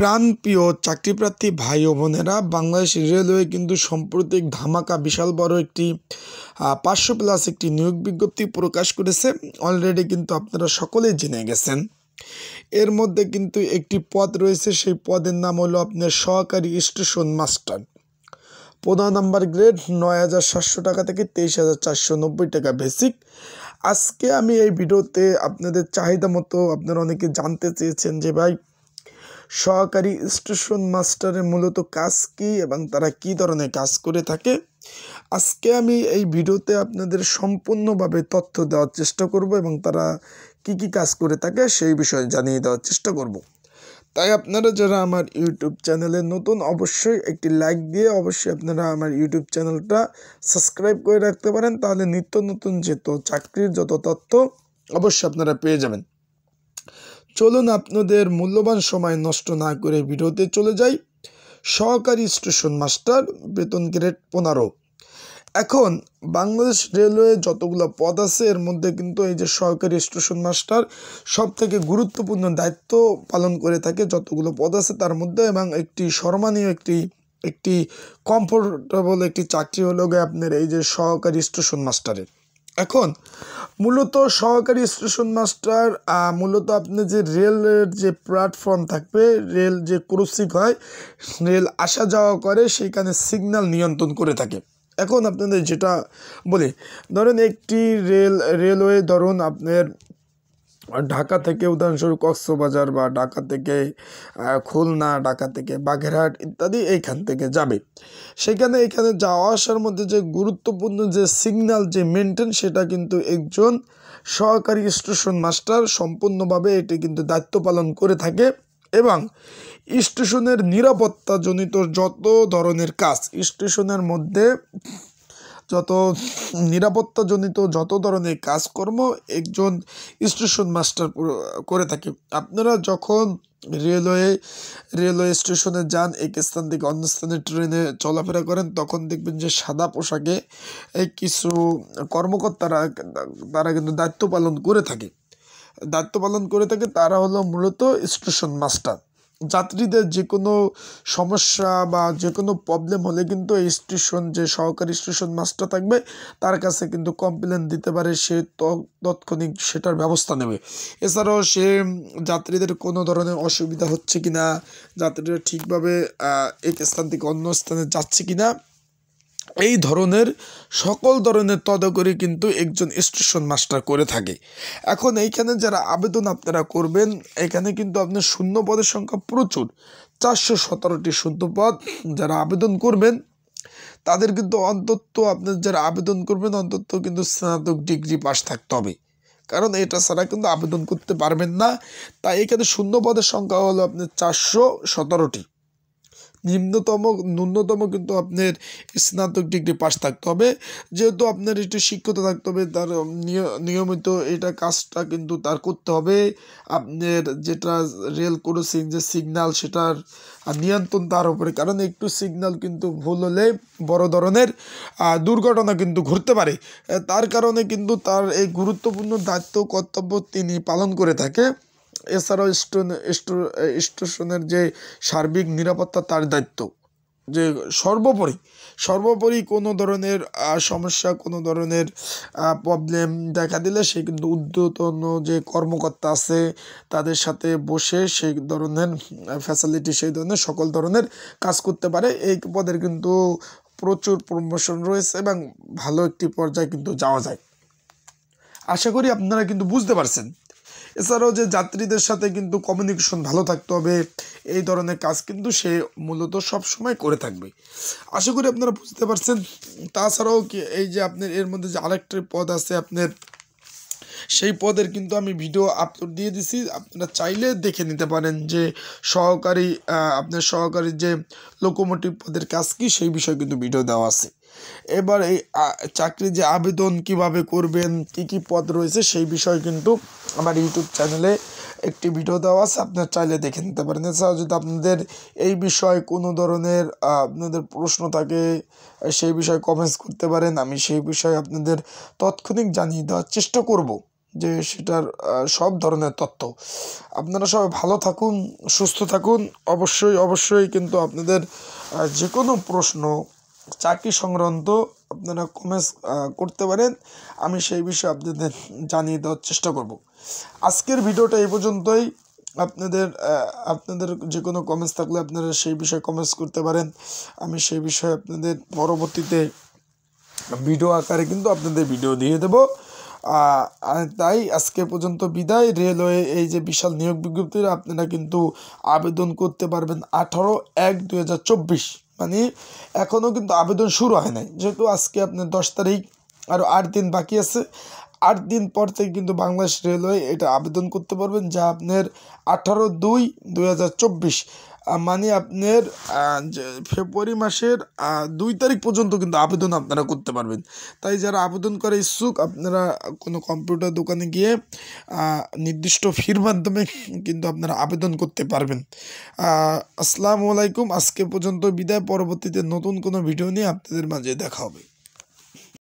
প্রাণপ্রিয় চাকরিপ্রার্থী ভাই ও বোনেরা বাংলাদেশ রেলওয়ে কিন্তু সম্প্রতি ধামাকা বিশাল বড় একটি পাঁচশো প্লাস একটি নিয়োগ বিজ্ঞপ্তি প্রকাশ করেছে অলরেডি কিন্তু আপনারা সকলেই জেনে গেছেন এর মধ্যে কিন্তু একটি পদ রয়েছে সেই পদের নাম হলো আপনার সহকারী স্টেশন মাস্টার প্রধান নাম্বার গ্রেড নয় হাজার সাতশো টাকা থেকে তেইশ হাজার চারশো নব্বই টাকা বেসিক আজকে আমি এই ভিডিওতে আপনাদের চাহিদা মতো আপনারা অনেকে জানতে চেয়েছেন যে ভাই সহকারী স্টেশন মাস্টারের মূলত কাজ কী এবং তারা কি ধরনের কাজ করে থাকে আজকে আমি এই ভিডিওতে আপনাদের সম্পূর্ণভাবে তথ্য দেওয়ার চেষ্টা করব এবং তারা কি কি কাজ করে থাকে সেই বিষয়ে জানিয়ে দেওয়ার চেষ্টা করব। তাই আপনারা যারা আমার ইউটিউব চ্যানেলে নতুন অবশ্যই একটি লাইক দিয়ে অবশ্যই আপনারা আমার ইউটিউব চ্যানেলটা সাবস্ক্রাইব করে রাখতে পারেন তাহলে নিত্য নতুন যেত চাকরির যত তথ্য অবশ্যই আপনারা পেয়ে যাবেন চলুন আপনাদের মূল্যবান সময় নষ্ট না করে ভিডিওতে চলে যাই সহকারী স্টেশন মাস্টার বেতন গ্রেড পনেরো এখন বাংলাদেশ রেলওয়ে যতগুলো পদ আছে এর মধ্যে কিন্তু এই যে সহকারী স্টেশন মাস্টার সব থেকে গুরুত্বপূর্ণ দায়িত্ব পালন করে থাকে যতগুলো পদ আছে তার মধ্যে এবং একটি সম্মানীয় একটি একটি কমফোর্টেবল একটি চাকরি হলো গে আপনার এই যে সহকারী স্টেশন মাস্টারের এখন মূলত সহকারী স্টেশন মাস্টার মূলত আপনি যে রেলের যে প্ল্যাটফর্ম থাকবে রেল যে ক্রসিং হয় রেল আসা যাওয়া করে সেখানে সিগন্যাল নিয়ন্ত্রণ করে থাকে এখন আপনাদের যেটা বলি ধরুন একটি রেল রেলওয়ে ধরুন আপনার ঢাকা থেকে উদাহরণস্বরূপ কক্সবাজার বা ঢাকা থেকে খুলনা ঢাকা থেকে বাঘেরহাট ইত্যাদি এইখান থেকে যাবে সেখানে এখানে যাওয়া আসার মধ্যে যে গুরুত্বপূর্ণ যে সিগন্যাল যে মেনটেন সেটা কিন্তু একজন সহকারী স্টেশন মাস্টার সম্পূর্ণভাবে এটি কিন্তু দায়িত্ব পালন করে থাকে এবং স্টেশনের নিরাপত্তাজনিত যত ধরনের কাজ স্টেশনের মধ্যে যত নিরাপত্তাজনিত যত ধরনের কাজকর্ম একজন স্টেশন মাস্টার করে থাকে আপনারা যখন রেলওয়ে রেলওয়ে স্টেশনে যান এক স্থান থেকে অন্য স্থানে ট্রেনে চলাফেরা করেন তখন দেখবেন যে সাদা পোশাকে কিছু কর্মকর্তারা তারা কিন্তু দায়িত্ব পালন করে থাকে দায়িত্ব পালন করে থাকে তারা হলো মূলত স্টেশন মাস্টার যাত্রীদের যে কোনো সমস্যা বা যে কোনো প্রবলেম হলে কিন্তু এই স্টেশন যে সহকারী স্টেশন মাস্টার থাকবে তার কাছে কিন্তু কমপ্লেন দিতে পারে সে তৎক্ষণিক সেটার ব্যবস্থা নেবে এছাড়াও সে যাত্রীদের কোনো ধরনের অসুবিধা হচ্ছে কি না যাত্রীরা ঠিকভাবে এক স্থান থেকে অন্য স্থানে যাচ্ছে কি না এই ধরনের সকল ধরনের তদাকরি কিন্তু একজন স্টেশন মাস্টার করে থাকে এখন এইখানে যারা আবেদন আপনারা করবেন এখানে কিন্তু আপনার শূন্য পদের সংখ্যা প্রচুর চারশো সতেরোটি শূন্য পদ যারা আবেদন করবেন তাদের কিন্তু অন্তত আপনার যারা আবেদন করবেন অন্তত কিন্তু স্নাতক ডিগ্রি পাশ থাকতে হবে কারণ এটা ছাড়া কিন্তু আবেদন করতে পারবেন না তাই এখানে শূন্য পদের সংখ্যা হলো আপনার চারশো সতেরোটি নিম্নতম ন্যূনতম কিন্তু আপনার স্নাতক ডিগ্রি পাস থাকতে হবে যেহেতু আপনার একটু শিক্ষিত থাকতে হবে তার নিয়মিত এটা কাজটা কিন্তু তার করতে হবে আপনার যেটা রেল ক্রসিং যে সিগনাল সেটার নিয়ন্ত্রণ তার উপরে কারণ একটু সিগনাল কিন্তু ভুল হলে বড় ধরনের দুর্ঘটনা কিন্তু ঘটতে পারে তার কারণে কিন্তু তার এই গুরুত্বপূর্ণ দায়িত্ব কর্তব্য তিনি পালন করে থাকে এছাড়াও স্টেশনের যে সার্বিক নিরাপত্তা তার দায়িত্ব যে সর্বোপরি সর্বোপরি কোনো ধরনের সমস্যা কোনো ধরনের প্রবলেম দেখা দিলে সে কিন্তু উদ্যতন যে কর্মকর্তা আছে তাদের সাথে বসে সেই ধরনের ফ্যাসিলিটি সেই ধরনের সকল ধরনের কাজ করতে পারে এই পদের কিন্তু প্রচুর প্রমোশন রয়েছে এবং ভালো একটি পর্যায়ে কিন্তু যাওয়া যায় আশা করি আপনারা কিন্তু বুঝতে পারছেন এছাড়াও যে যাত্রীদের সাথে কিন্তু কমিউনিকেশন ভালো থাকতে হবে এই ধরনের কাজ কিন্তু সে মূলত সব সময় করে থাকবে আশা করি আপনারা বুঝতে পারছেন তাছাড়াও কি এই যে আপনার এর মধ্যে যে আরেকটি পদ আছে আপনার সেই পদের কিন্তু আমি ভিডিও আপলোড দিয়ে দিছি আপনারা চাইলে দেখে নিতে পারেন যে সহকারী আপনার সহকারী যে লোকোমোটিভ পদের কাজ কি সেই বিষয়ে কিন্তু ভিডিও দেওয়া আছে এবার এই চাকরি যে আবেদন কিভাবে করবেন কি কি পদ রয়েছে সেই বিষয়ে কিন্তু আমার ইউটিউব চ্যানেলে একটি ভিডিও দেওয়া আছে আপনার চাইলে দেখে নিতে পারেন এছাড়া যদি আপনাদের এই বিষয়ে কোনো ধরনের আপনাদের প্রশ্ন থাকে সেই বিষয়ে কমেন্টস করতে পারেন আমি সেই বিষয়ে আপনাদের তৎক্ষণিক জানিয়ে দেওয়ার চেষ্টা করব যে সেটার সব ধরনের তথ্য আপনারা সবাই ভালো থাকুন সুস্থ থাকুন অবশ্যই অবশ্যই কিন্তু আপনাদের যে কোনো প্রশ্ন চাকরি সংক্রান্ত আপনারা কমেন্টস করতে পারেন আমি সেই বিষয়ে আপনাদের জানিয়ে দেওয়ার চেষ্টা করব আজকের ভিডিওটা এই পর্যন্তই আপনাদের আপনাদের যে কোনো কমেন্টস থাকলে আপনারা সেই বিষয়ে কমেন্টস করতে পারেন আমি সেই বিষয়ে আপনাদের পরবর্তীতে ভিডিও আকারে কিন্তু আপনাদের ভিডিও দিয়ে দেবো তাই আজকে পর্যন্ত বিদায় রেলওয়ে এই যে বিশাল নিয়োগ বিজ্ঞপ্তির আপনারা কিন্তু আবেদন করতে পারবেন আঠারো এক দু মানে এখনও কিন্তু আবেদন শুরু হয় নাই যেহেতু আজকে আপনার দশ তারিখ আরও আট দিন বাকি আছে আট দিন পর থেকে কিন্তু বাংলাদেশ রেলওয়ে এটা আবেদন করতে পারবেন যা আপনার আঠারো দুই দুই মানে আপনার ফেব্রুয়ারি মাসের দুই তারিখ পর্যন্ত কিন্তু আবেদন আপনারা করতে পারবেন তাই যারা আবেদন করে ইচ্ছুক আপনারা কোনো কম্পিউটার দোকানে গিয়ে নির্দিষ্ট ফির মাধ্যমে কিন্তু আপনারা আবেদন করতে পারবেন আসসালামু আলাইকুম আজকে পর্যন্ত বিদায় পরবর্তীতে নতুন কোনো ভিডিও নিয়ে আপনাদের মাঝে দেখা হবে